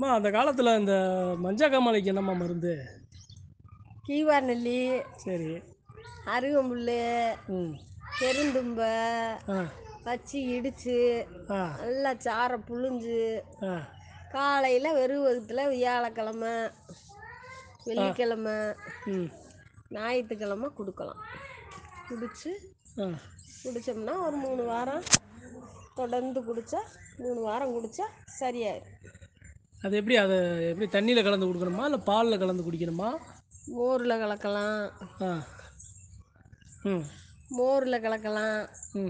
அம்மா அந்த காலத்தில் இந்த மஞ்சக்காமலைக்கு என்னம்மா மருந்து கீவார் நெல்லி சரி அருகம்புல் பெருந்தும்ப பச்சி இடிச்சு இடித்து நல்லா சாறை புழிஞ்சு காலையில் வெறும் வகுத்தில் வியாழக்கிழமை வெள்ளிக்கிழமை ஞாயிற்றுக்கிழமை கொடுக்கலாம் குடிச்சு குடித்தோம்னா ஒரு மூணு வாரம் தொடர்ந்து குடித்தா மூணு வாரம் குடித்தா சரியாயிடும் அது எப்படி அதை எப்படி தண்ணியில் கலந்து கொடுக்கணுமா இல்லை பாலில் கலந்து குடிக்கணுமா மோரில் கலக்கலாம் ஆ ம் மோரில் கலக்கலாம்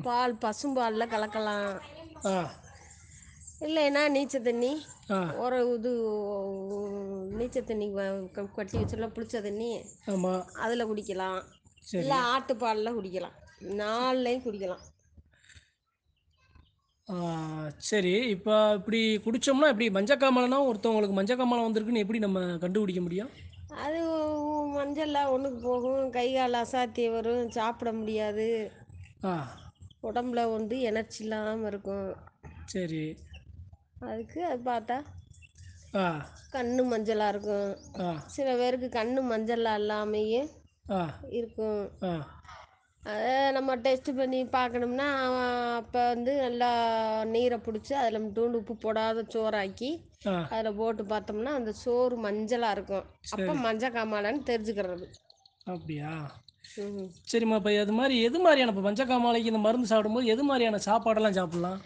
பால் பசும்பாலில் கலக்கலாம் ஆ இல்லைன்னா நீச்ச தண்ணி ஒரு இது நீச்ச தண்ணி கட்டி வச்சுள்ள பிடிச்ச தண்ணி ஆமாம் அதில் குடிக்கலாம் இல்லை ஆட்டுப்பாலில் குடிக்கலாம் நாலுலையும் குடிக்கலாம் ஆ, சரி. இப்ப இப்படி குடிச்சோம்னா எப்டி? மஞ்சக்காமாலைனா ஒருத்தவங்களுக்கு மஞ்சக்காமாலை வந்திருக்குன்னு எப்படி நம்ம கண்டுபிடிக்க முடியும்? அது உ மஞ்சள்லாம் ஒண்ணுக்கு போகும். கை, கால் அசாத்திய வரும். சாப்பிட முடியாது. ஆ. உடம்புல வந்து எனர்ஜி இல்லாம இருக்கும். சரி. அதுக்கு அது பார்த்தா ஆ. கண்ணு மஞ்சளா இருக்கும். ஆ. சில பேருக்கு கண்ணு மஞ்சளாக இல்லாமயே ஆ. இருக்கும். ஆ. அதை நம்ம டெஸ்ட்டு பண்ணி பார்க்கணும்னா அப்போ வந்து நல்லா நீரை பிடிச்சி அதில் தூண்டு உப்பு போடாத சோறாக்கி அதில் போட்டு பார்த்தோம்னா அந்த சோறு மஞ்சளாக இருக்கும் அப்போ மஞ்சள் காமாலைன்னு தெரிஞ்சுக்கிறது அப்படியா ம் சரிம்மா இப்போ அது மாதிரி எது மாதிரியான இப்போ காமாலைக்கு இந்த மருந்து சாப்பிடும்போது எது மாதிரியான சாப்பாடெல்லாம் சாப்பிட்லாம்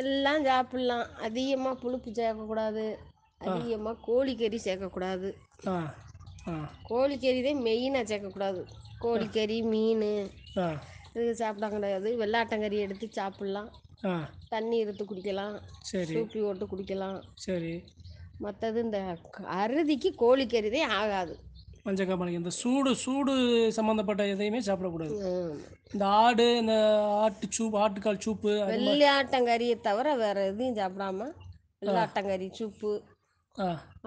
எல்லாம் சாப்பிட்லாம் அதிகமாக புளிப்பு சேர்க்கக்கூடாது அதிகமாக கோழிக்கறி சேர்க்கக்கூடாது ஆ கோழிக்கறி தான் மெயினாக சேர்க்கக்கூடாது கோழிக்கறி மீன் இது சாப்பிட கிடையாது வெள்ளாட்டங்கறி எடுத்து சாப்பிட்லாம் தண்ணி எடுத்து குடிக்கலாம் சூப்பி போட்டு குடிக்கலாம் சரி மற்றது இந்த அறுதிக்கு கோழிக்கறி தான் ஆகாது மஞ்சள் இந்த சூடு சூடு சம்மந்தப்பட்ட எதையுமே சாப்பிடக்கூடாது இந்த ஆடு இந்த ஆட்டு சூப் ஆட்டுக்கால் சூப்பு வெள்ளாட்டங்கறியை தவிர வேற எதையும் சாப்பிடாம வெள்ளாட்டங்கறி சூப்பு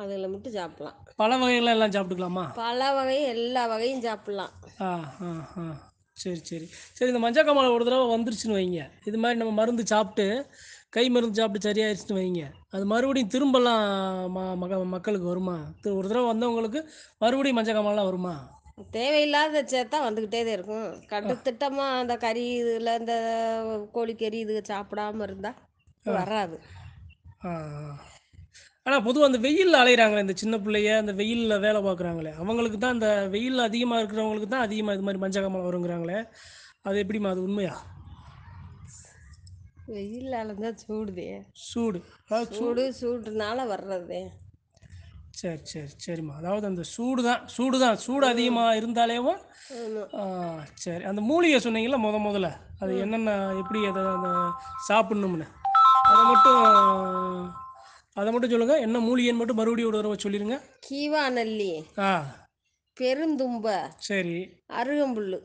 அதில் மட்டும் சாப்பிடலாம் பல வகைகள்லாம் எல்லாம் சாப்பிட்டுக்கலாமா பல வகையும் எல்லா வகையும் சாப்பிட்லாம் ஆ ஆ ஆ சரி சரி சரி இந்த மஞ்சள் காமாலை ஒரு தடவை வந்துருச்சுன்னு வைங்க இது மாதிரி நம்ம மருந்து சாப்பிட்டு கை மருந்து சாப்பிட்டு சரியாயிருச்சுன்னு வைங்க அது மறுபடியும் திரும்பலாம் ம மக மக்களுக்கு வருமா ஒரு தடவை வந்தவங்களுக்கு மறுபடியும் மஞ்சள் காமாலாம் வருமா தேவையில்லாத சேர்த்தா வந்துக்கிட்டே இருக்கும் கட்டு அந்த கறி இதில் இந்த கோழிக்கறி இது சாப்பிடாம இருந்தால் வராது ஆனால் பொதுவாக அந்த வெயிலில் அலையிறாங்களே இந்த சின்ன பிள்ளைய அந்த வெயிலில் வேலை பார்க்குறாங்களே அவங்களுக்கு தான் அந்த வெயில் அதிகமாக இருக்கிறவங்களுக்கு தான் அதிகமாக இது மாதிரி மஞ்சக்காமல் வருங்கிறாங்களே அது எப்படிமா அது உண்மையா வெயில் அலைஞ்சா சூடுதே சூடு சூடு சூடுனால வர்றதே சரி சரி சரிம்மா அதாவது அந்த சூடு தான் சூடு தான் சூடு அதிகமாக இருந்தாலேவும் சரி அந்த மூலிகை சொன்னீங்கல்ல முத முதல்ல அது என்னென்ன எப்படி அதை அந்த சாப்பிட்ணும்னு அதை மட்டும் அதை மட்டும் சொல்லுங்க என்ன மூலிகைன்னு மட்டும் மறுபடியும் ஒரு தடவை சொல்லிருங்க கீவானல்லி ஆ பெருந்தும்ப சரி அருகம்புல்லு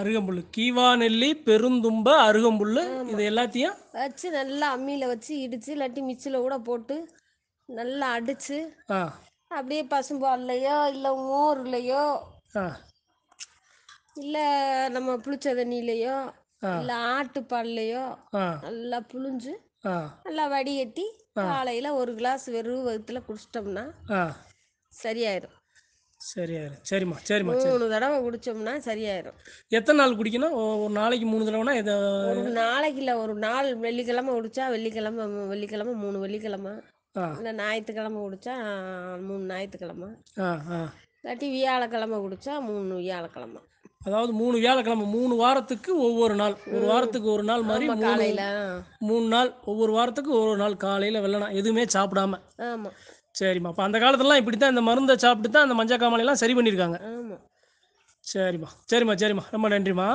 அருகம்புல்லு கீவாநெல்லி பெருந்தும்ப அருகம்புல்லு இது எல்லாத்தையும் வச்சு நல்லா அம்மியில வச்சு இடிச்சு இல்லாட்டி மிச்சில கூட போட்டு நல்லா அடிச்சு ஆ அப்படியே பசும்பால்லையோ இல்லை மோர்லையோ ஆ இல்லை நம்ம புளிச்ச தண்ணியிலையோ இல்லை ஆட்டு ஆ நல்லா புழிஞ்சு நல்லா வடிகட்டி காலையில ஒரு கிளாஸ் வெறும் வயிற்றுல குடிச்சிட்டோம்னா சரியாயிடும் சரியாயிரும் சரிம்மா சரிம்மா மூணு தடவை குடிச்சோம்னா சரியாயிரும் எத்தனை நாள் குடிக்கணும் ஒரு நாளைக்கு மூணு தடவைனா இதை நாளைக்கு இல்லை ஒரு நாள் வெள்ளிக்கிழமை குடிச்சா வெள்ளிக்கிழமை வெள்ளிக்கிழமை மூணு வெள்ளிக்கிழமை இல்லை ஞாயிற்றுக்கிழமை குடிச்சா மூணு ஞாயிற்றுக்கிழமை இல்லாட்டி வியாழக்கிழமை குடிச்சா மூணு வியாழக்கிழமை அதாவது மூணு வியாழக்கிழமை மூணு வாரத்துக்கு ஒவ்வொரு நாள் ஒரு வாரத்துக்கு ஒரு நாள் மாதிரி காலையில மூணு நாள் ஒவ்வொரு வாரத்துக்கு ஒவ்வொரு நாள் காலையில வெள்ளனா எதுவுமே சாப்பிடாம சரிம்மா அப்போ அந்த காலத்துலலாம் இப்படி தான் இந்த மருந்தை சாப்பிட்டு தான் அந்த மஞ்சள் காமாலையெல்லாம் சரி பண்ணியிருக்காங்க சரிம்மா சரிம்மா சரிம்மா ரொம்ப நன்றிம்மா